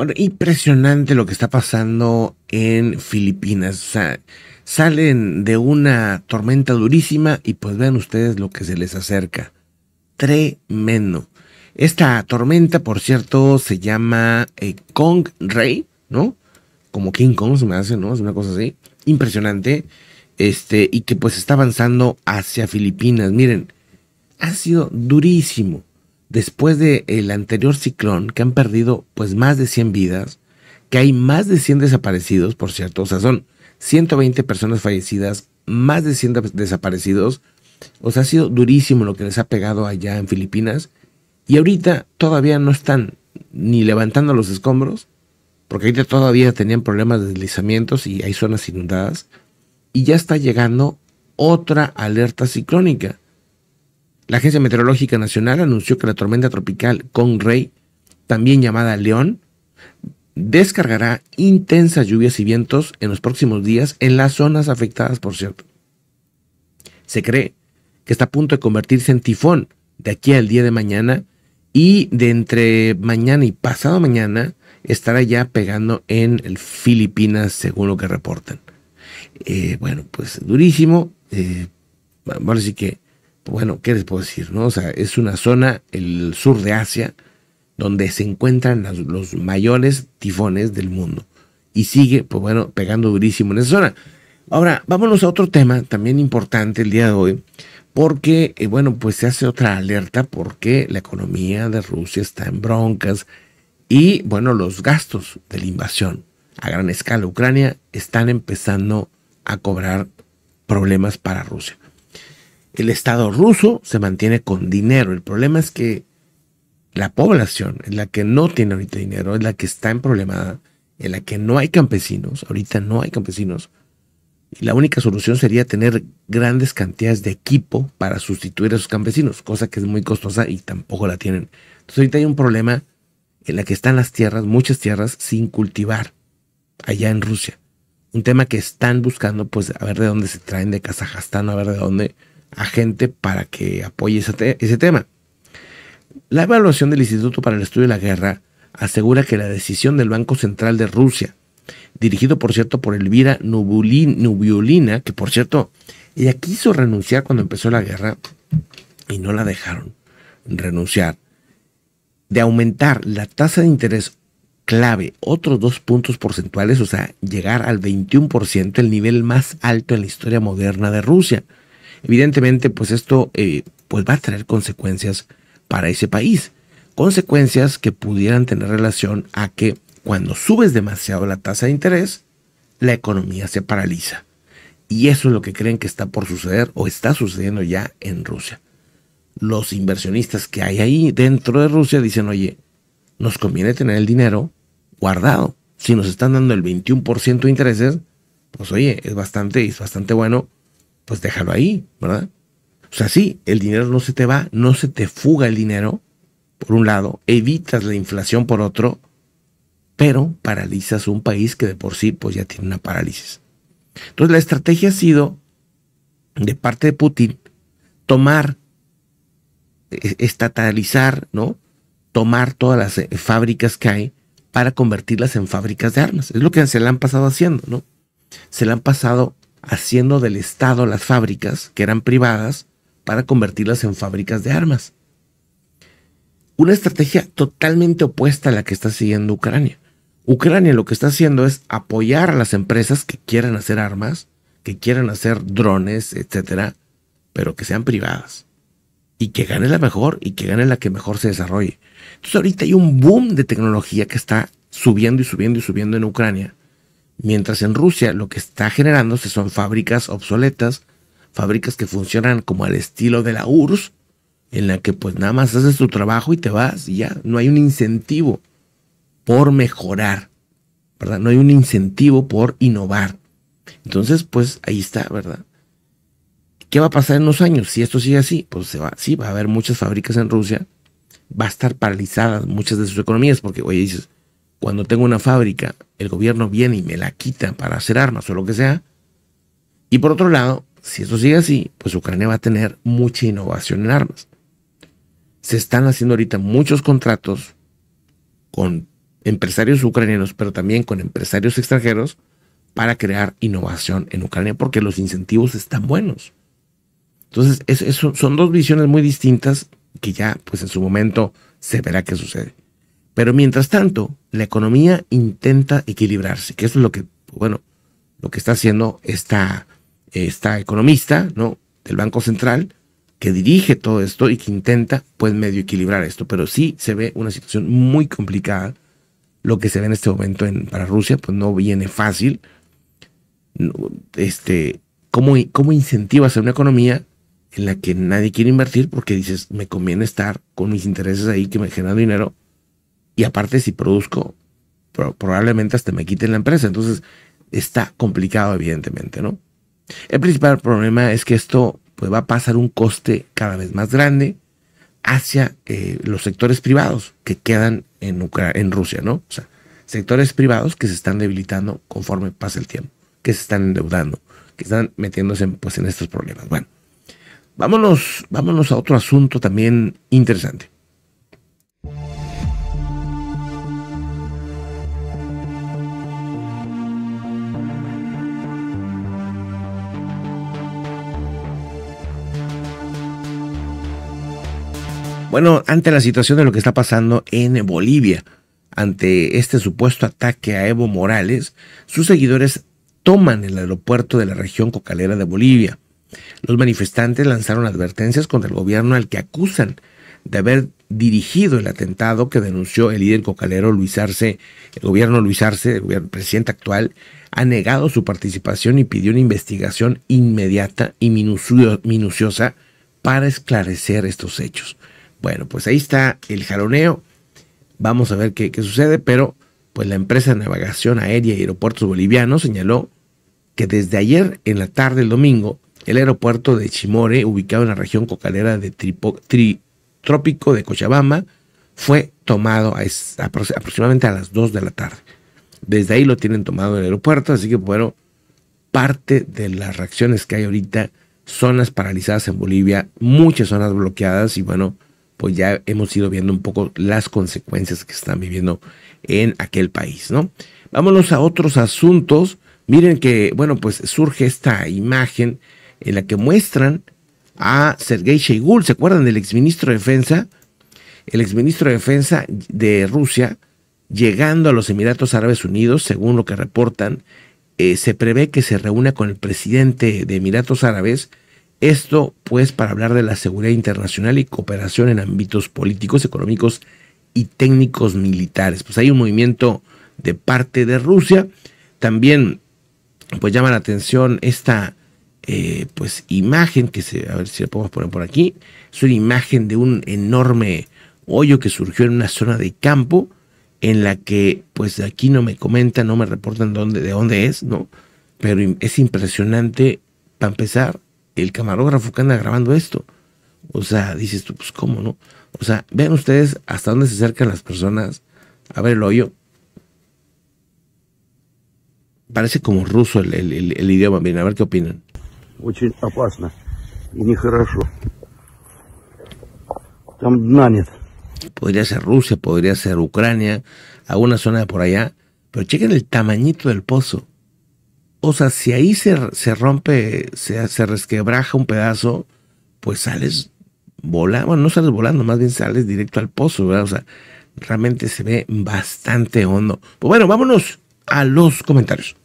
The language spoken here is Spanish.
Bueno, impresionante lo que está pasando en Filipinas. O sea, salen de una tormenta durísima y pues vean ustedes lo que se les acerca. Tremendo. Esta tormenta, por cierto, se llama eh, Kong Rey, ¿no? Como King Kong se me hace, ¿no? Es una cosa así. Impresionante. Este, y que pues está avanzando hacia Filipinas. Miren, ha sido durísimo después del el anterior ciclón, que han perdido pues más de 100 vidas, que hay más de 100 desaparecidos, por cierto, o sea, son 120 personas fallecidas, más de 100 desaparecidos, o sea, ha sido durísimo lo que les ha pegado allá en Filipinas, y ahorita todavía no están ni levantando los escombros, porque ahorita todavía tenían problemas de deslizamientos y hay zonas inundadas, y ya está llegando otra alerta ciclónica. La Agencia Meteorológica Nacional anunció que la tormenta tropical Conrey, también llamada León, descargará intensas lluvias y vientos en los próximos días en las zonas afectadas por cierto. Se cree que está a punto de convertirse en tifón de aquí al día de mañana y de entre mañana y pasado mañana estará ya pegando en Filipinas según lo que reportan. Eh, bueno, pues durísimo. bueno, eh, que bueno, ¿qué les puedo decir? No? O sea, es una zona, el sur de Asia, donde se encuentran los mayores tifones del mundo. Y sigue, pues bueno, pegando durísimo en esa zona. Ahora, vámonos a otro tema también importante el día de hoy, porque, eh, bueno, pues se hace otra alerta porque la economía de Rusia está en broncas y, bueno, los gastos de la invasión a gran escala Ucrania están empezando a cobrar problemas para Rusia el Estado ruso se mantiene con dinero. El problema es que la población es la que no tiene ahorita dinero, es la que está en problemada, en la que no hay campesinos, ahorita no hay campesinos. Y la única solución sería tener grandes cantidades de equipo para sustituir a esos campesinos, cosa que es muy costosa y tampoco la tienen. Entonces ahorita hay un problema en la que están las tierras, muchas tierras sin cultivar allá en Rusia. Un tema que están buscando, pues, a ver de dónde se traen de Kazajstán, a ver de dónde, a gente para que apoye ese, tema. La evaluación del Instituto para el Estudio de la Guerra asegura que la decisión del Banco Central de Rusia, dirigido por cierto por Elvira Nubiolina, que por cierto, ella quiso renunciar cuando empezó la guerra y no la dejaron renunciar, de aumentar la tasa de interés clave otros dos puntos porcentuales, o sea, llegar al 21%, el nivel más alto en la historia moderna de Rusia evidentemente pues esto eh, pues va a traer consecuencias para ese país. Consecuencias que pudieran tener relación a que cuando subes demasiado la tasa de interés, la economía se paraliza. Y eso es lo que creen que está por suceder o está sucediendo ya en Rusia. Los inversionistas que hay ahí dentro de Rusia dicen, oye, nos conviene tener el dinero guardado. Si nos están dando el 21% de intereses, pues oye, es bastante, es bastante bueno pues déjalo ahí, ¿verdad? O sea, sí, el dinero no se te va, no se te fuga el dinero, por un lado, evitas la inflación por otro, pero paralizas un país que de por sí pues ya tiene una parálisis. Entonces la estrategia ha sido, de parte de Putin, tomar, e, estatalizar, ¿no? Tomar todas las eh, fábricas que hay para convertirlas en fábricas de armas. Es lo que se le han pasado haciendo, ¿no? Se le han pasado haciendo del Estado las fábricas, que eran privadas, para convertirlas en fábricas de armas. Una estrategia totalmente opuesta a la que está siguiendo Ucrania. Ucrania lo que está haciendo es apoyar a las empresas que quieran hacer armas, que quieran hacer drones, etcétera, pero que sean privadas. Y que gane la mejor y que gane la que mejor se desarrolle. Entonces ahorita hay un boom de tecnología que está subiendo y subiendo y subiendo en Ucrania Mientras en Rusia lo que está generando son fábricas obsoletas, fábricas que funcionan como al estilo de la URSS, en la que pues nada más haces tu trabajo y te vas y ya, no hay un incentivo por mejorar, ¿verdad? No hay un incentivo por innovar. Entonces, pues ahí está, ¿verdad? ¿Qué va a pasar en unos años si esto sigue así? Pues se va, sí, va a haber muchas fábricas en Rusia, va a estar paralizadas muchas de sus economías, porque, oye, dices, cuando tengo una fábrica, el gobierno viene y me la quita para hacer armas o lo que sea. Y por otro lado, si eso sigue así, pues Ucrania va a tener mucha innovación en armas. Se están haciendo ahorita muchos contratos con empresarios ucranianos, pero también con empresarios extranjeros para crear innovación en Ucrania, porque los incentivos están buenos. Entonces, son dos visiones muy distintas que ya, pues en su momento, se verá qué sucede. Pero mientras tanto, la economía intenta equilibrarse, que eso es lo que, bueno, lo que está haciendo esta, esta economista, ¿no? Del Banco Central, que dirige todo esto y que intenta, pues, medio equilibrar esto. Pero sí se ve una situación muy complicada. Lo que se ve en este momento en, para Rusia, pues, no viene fácil. Este, ¿cómo, ¿Cómo incentivas a una economía en la que nadie quiere invertir porque dices, me conviene estar con mis intereses ahí que me generan dinero y aparte, si produzco, probablemente hasta me quiten la empresa. Entonces, está complicado, evidentemente, ¿no? El principal problema es que esto pues, va a pasar un coste cada vez más grande hacia eh, los sectores privados que quedan en, en Rusia, ¿no? O sea, sectores privados que se están debilitando conforme pasa el tiempo, que se están endeudando, que están metiéndose en, pues, en estos problemas. Bueno, vámonos, vámonos a otro asunto también interesante. Bueno, ante la situación de lo que está pasando en Bolivia, ante este supuesto ataque a Evo Morales, sus seguidores toman el aeropuerto de la región cocalera de Bolivia. Los manifestantes lanzaron advertencias contra el gobierno al que acusan de haber dirigido el atentado que denunció el líder cocalero Luis Arce, el gobierno Luis Arce, el, presidente actual, ha negado su participación y pidió una investigación inmediata y minuciosa para esclarecer estos hechos. Bueno, pues ahí está el jaloneo. Vamos a ver qué, sucede, pero pues la empresa de navegación aérea y aeropuertos bolivianos señaló que desde ayer en la tarde del domingo, el aeropuerto de Chimore, ubicado en la región cocalera de Tripo, de Cochabamba, fue tomado aproximadamente a las 2 de la tarde. Desde ahí lo tienen tomado el aeropuerto, así que bueno, parte de las reacciones que hay ahorita, zonas paralizadas en Bolivia, muchas zonas bloqueadas y bueno, pues ya hemos ido viendo un poco las consecuencias que están viviendo en aquel país, ¿no? Vámonos a otros asuntos. Miren que, bueno, pues surge esta imagen en la que muestran a Sergei Sheigul, ¿se acuerdan del exministro de Defensa? El exministro de Defensa de Rusia, llegando a los Emiratos Árabes Unidos, según lo que reportan, eh, se prevé que se reúna con el presidente de Emiratos Árabes esto pues para hablar de la seguridad internacional y cooperación en ámbitos políticos, económicos y técnicos militares. Pues hay un movimiento de parte de Rusia. También pues llama la atención esta eh, pues imagen que se, a ver si la podemos poner por aquí, es una imagen de un enorme hoyo que surgió en una zona de campo en la que pues aquí no me comentan, no me reportan dónde, de dónde es, ¿no? Pero es impresionante, para empezar, el camarógrafo que anda grabando esto. O sea, dices tú, pues cómo, ¿no? O sea, vean ustedes hasta dónde se acercan las personas a ver el hoyo. Parece como ruso el, idioma, bien, a ver qué opinan. Podría ser Rusia, podría ser Ucrania, alguna zona de por allá, pero chequen el tamañito del pozo. O sea, si ahí se, rompe, se, se, resquebraja un pedazo, pues sales volando, bueno, no sales volando, más bien sales directo al pozo, ¿verdad? O sea, realmente se ve bastante hondo. Pues bueno, vámonos a los comentarios.